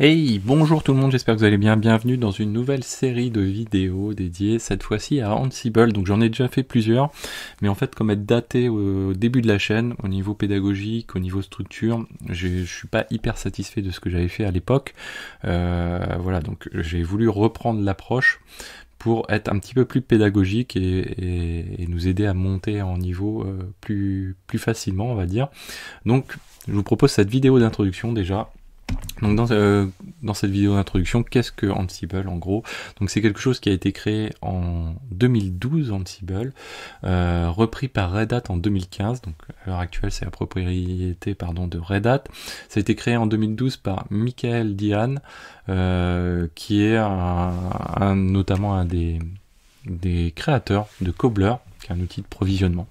Hey, bonjour tout le monde, j'espère que vous allez bien. Bienvenue dans une nouvelle série de vidéos dédiées cette fois-ci à Ansible. Donc j'en ai déjà fait plusieurs, mais en fait comme être daté euh, au début de la chaîne, au niveau pédagogique, au niveau structure, je, ne suis pas hyper satisfait de ce que j'avais fait à l'époque. Euh, voilà, donc j'ai voulu reprendre l'approche pour être un petit peu plus pédagogique et, nous aider à monter en niveau euh, plus, plus facilement, on va dire. Donc, je vous propose cette vidéo d'introduction déjà donc euh, dans, cette vidéo d'introduction, qu'est-ce que Ansible en gros Donc c'est quelque chose qui a été créé en 2012 Ansible, euh, repris par Red Hat en 2015. Donc à l'heure actuelle, c'est la propriété pardon de Red Hat. Ça a été créé en 2012 par Michael diane euh, qui est notamment un des, des créateurs de Cobbler, qui est un outil de provisionnement.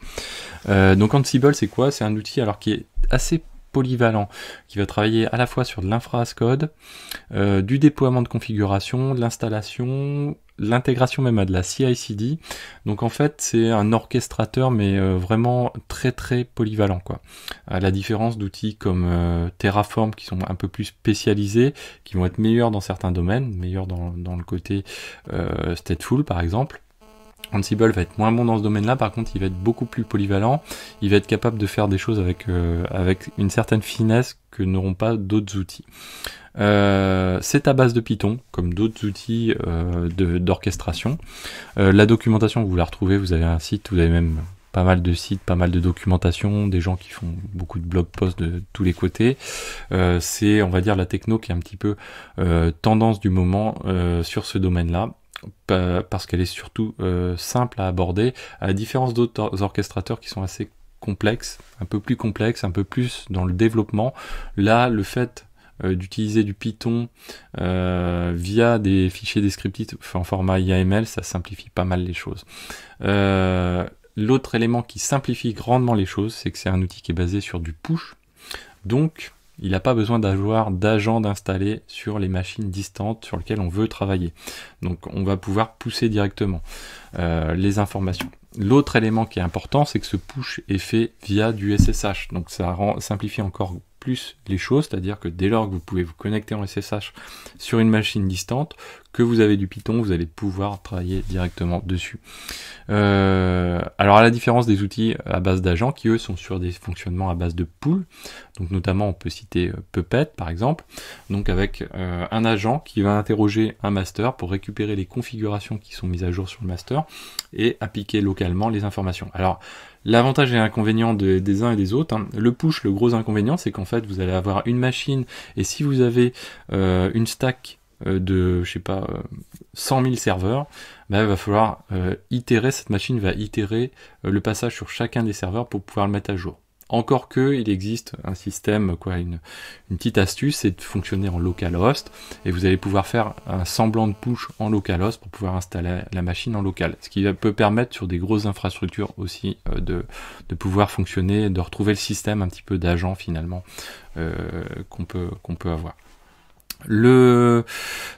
donc Ansible, c'est quoi C'est un outil alors qui est assez polyvalent qui va travailler à la fois sur de linfra code, euh, du déploiement de configuration, de l'installation, l'intégration même à de la CI/CD. Donc en fait, c'est un orchestrateur mais euh, vraiment très très polyvalent quoi. À la différence d'outils comme euh, Terraform qui sont un peu plus spécialisés, qui vont être meilleurs dans certains domaines, meilleurs dans, dans le côté stateful par exemple. Ansible va être moins bon dans ce domaine-là, par contre il va être beaucoup plus polyvalent, il va être capable de faire des choses avec, euh, avec une certaine finesse que n'auront pas d'autres outils. Euh, c'est à base de Python, comme d'autres outils euh, d'orchestration. la documentation, vous la retrouvez, vous avez un site, vous avez même pas mal de sites, pas mal de documentation, des gens qui font beaucoup de blog posts de tous les côtés. c'est, on va dire, la techno qui est un petit peu tendance du moment sur ce domaine-là parce qu'elle est surtout euh, simple à aborder, à la différence d'autres orchestrateurs qui sont assez complexes, un peu plus complexes, un peu plus dans le développement. Là, le fait euh, d'utiliser du Python euh, via des fichiers descriptifs en format IAML, ça simplifie pas mal les choses. L'autre élément qui simplifie grandement les choses, c'est que c'est un outil qui est basé sur du push. Donc, il n'a pas besoin d'avoir d'agent d'installer sur les machines distantes sur lesquelles on veut travailler. Donc on va pouvoir pousser directement euh, les informations. L'autre élément qui est important, c'est que ce push est fait via du SSH. Donc ça rend, simplifie encore les choses, c'est-à-dire que dès lors que vous pouvez vous connecter en SSH sur une machine distante, que vous avez du Python, vous allez pouvoir travailler directement dessus. Euh, alors à la différence des outils à base d'agents qui eux sont sur des fonctionnements à base de pool, donc notamment on peut citer euh, Puppet par exemple, donc avec euh, un agent qui va interroger un master pour récupérer les configurations qui sont mises à jour sur le master et appliquer localement les informations. Alors l'avantage et l'inconvénient des uns et des autres, hein, le push, le gros inconvénient c'est qu'en fait vous allez avoir une machine et si vous avez euh, une stack euh, de je sais pas 100 euh, 000 serveurs, bah, il va falloir itérer cette machine va itérer le passage sur chacun des serveurs pour pouvoir le mettre à jour. Encore que il existe un système, quoi, une, une petite astuce, c'est de fonctionner en localhost et vous allez pouvoir faire un semblant de push en localhost pour pouvoir installer la machine en local, ce qui peut permettre sur des grosses infrastructures aussi euh, de, de, pouvoir fonctionner, de retrouver le système un petit peu d'agent finalement euh, qu'on peut qu'on peut avoir. Le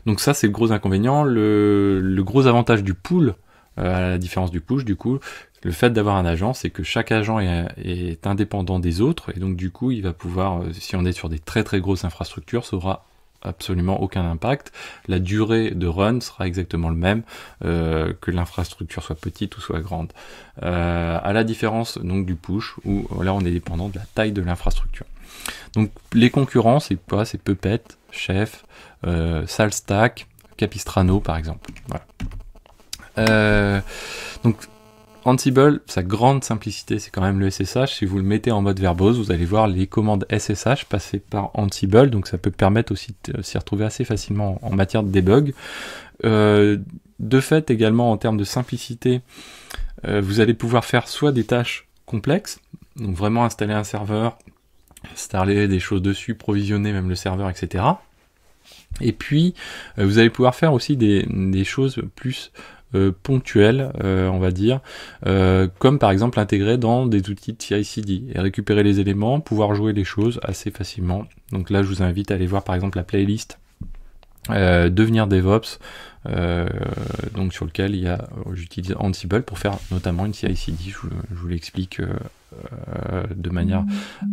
donc ça c'est le gros inconvénient. Le, le, gros avantage du pool, euh, à la différence du push du coup, le fait d'avoir un agent, c'est que chaque agent est, indépendant des autres, et donc du coup, il va pouvoir, euh, si on est sur des très très grosses infrastructures, ça aura absolument aucun impact. La durée de run sera exactement le même, euh, que l'infrastructure soit petite ou soit grande. Euh, à la différence donc du push, où là on est dépendant de la taille de l'infrastructure. Donc les concurrents, c'est quoi C'est Puppet, Chef, euh, Salstack, Capistrano par exemple. donc Ansible, sa grande simplicité, c'est quand même le SSH. Si vous le mettez en mode verbose, vous allez voir les commandes SSH passées par Ansible, donc ça peut permettre aussi de euh, s'y retrouver assez facilement en matière de debug. Euh, de fait, également en termes de simplicité, euh, vous allez pouvoir faire soit des tâches complexes, donc vraiment installer un serveur, installer des choses dessus, provisionner même le serveur, etc. Et puis, vous allez pouvoir faire aussi des, des choses plus euh, euh, on va dire, euh, comme par exemple intégrer dans des outils de CI/CD et récupérer les éléments, pouvoir jouer les choses assez facilement. Donc là, je vous invite à aller voir par exemple la playlist euh, devenir DevOps, euh, donc sur lequel il y a, euh, j'utilise Ansible pour faire notamment une CI/CD. Je, vous l'explique euh, de manière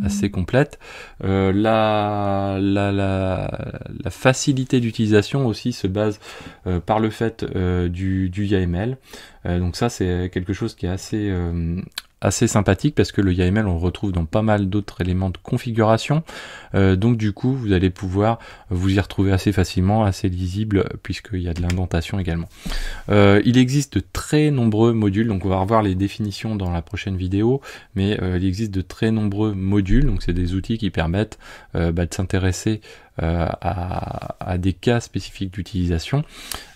assez complète. La, la, la, la, facilité d'utilisation aussi se base par le fait du, du YAML. donc ça c'est quelque chose qui est assez assez sympathique parce que le YAML on le retrouve dans pas mal d'autres éléments de configuration euh, donc du coup vous allez pouvoir vous y retrouver assez facilement assez lisible puisqu'il y a de l'indentation également euh, il existe de très nombreux modules donc on va revoir les définitions dans la prochaine vidéo mais euh, il existe de très nombreux modules donc c'est des outils qui permettent bah, de s'intéresser euh, à, des cas spécifiques d'utilisation.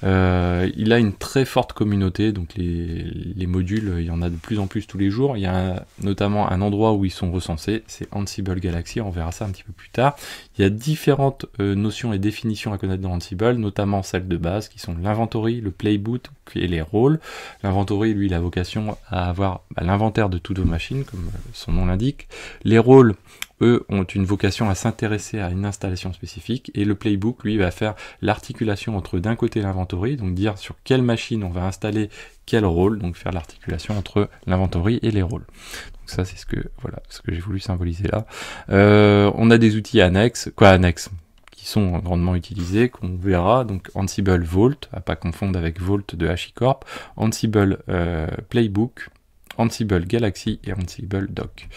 Euh, il a une très forte communauté, donc les, modules, il y en a de plus en plus tous les jours. Il y a notamment un endroit où ils sont recensés, c'est Ansible Galaxy, on verra ça un petit peu plus tard. Il y a différentes euh, notions et définitions à connaître dans Ansible, notamment celles de base qui sont l'inventory, le playbook et les rôles. L'inventory, lui, il a vocation à avoir bah, l'inventaire de toutes vos machines, comme son nom l'indique. Les rôles, eux ont une vocation à s'intéresser à une installation spécifique et le playbook lui va faire l'articulation entre d'un côté l'inventory, donc dire sur quelle machine on va installer quel rôle, donc faire l'articulation entre l'inventory et les rôles. Donc ça c'est ce que voilà ce que j'ai voulu symboliser là. Euh, on a des outils annexes, quoi annexes qui sont grandement utilisés, qu'on verra, donc Ansible Vault, à pas confondre avec Vault de HashiCorp, Ansible euh, Playbook, Ansible Galaxy et Ansible Doc.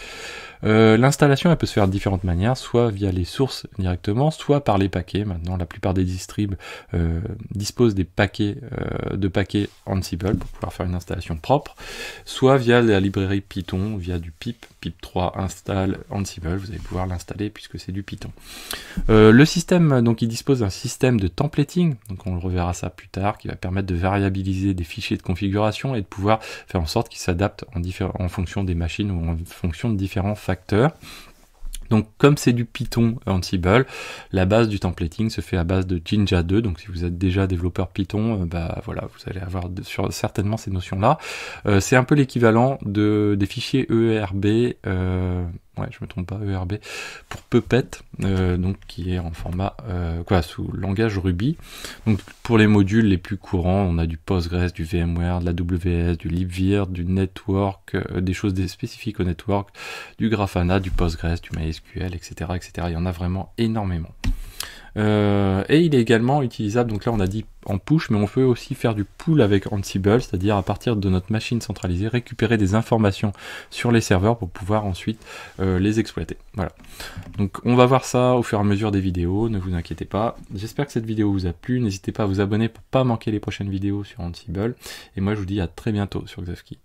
Euh, l'installation, elle peut se faire de différentes manières, soit via les sources directement, soit par les paquets. Maintenant, la plupart des distribs euh, disposent des paquets euh, de paquets Ansible pour pouvoir faire une installation propre, soit via la librairie Python, via du pip, pip3 install Ansible. Vous allez pouvoir l'installer puisque c'est du Python. le système, donc, il dispose d'un système de templating. Donc, on le reverra ça plus tard, qui va permettre de variabiliser des fichiers de configuration et de pouvoir faire en sorte qu'ils s'adaptent en, fonction des machines ou en fonction de différents facteurs. Donc comme c'est du Python Ansible, la base du templating se fait à base de Jinja 2. Donc si vous êtes déjà développeur Python, euh, bah voilà, vous allez avoir sur, certainement ces notions-là. Euh, c'est un peu l'équivalent de, des fichiers ERB euh, ouais, je me trompe pas, ERB, pour Puppet, euh, donc qui est en format, euh, quoi, sous langage Ruby. Donc pour les modules les plus courants, on a du Postgres, du VMware, de la WS, du LibVir, du Network, euh, des choses spécifiques au Network, du Grafana, du Postgres, du MySQL, etc., etc. Il y en a vraiment énormément. Euh, et il est également utilisable, donc là on a dit en push, mais on peut aussi faire du pool avec Ansible, c'est-à-dire à partir de notre machine centralisée, récupérer des informations sur les serveurs pour pouvoir ensuite euh, les exploiter. Voilà. Donc on va voir ça au fur et à mesure des vidéos, ne vous inquiétez pas. J'espère que cette vidéo vous a plu, n'hésitez pas à vous abonner pour ne pas manquer les prochaines vidéos sur Ansible. Et moi je vous dis à très bientôt sur Xavki.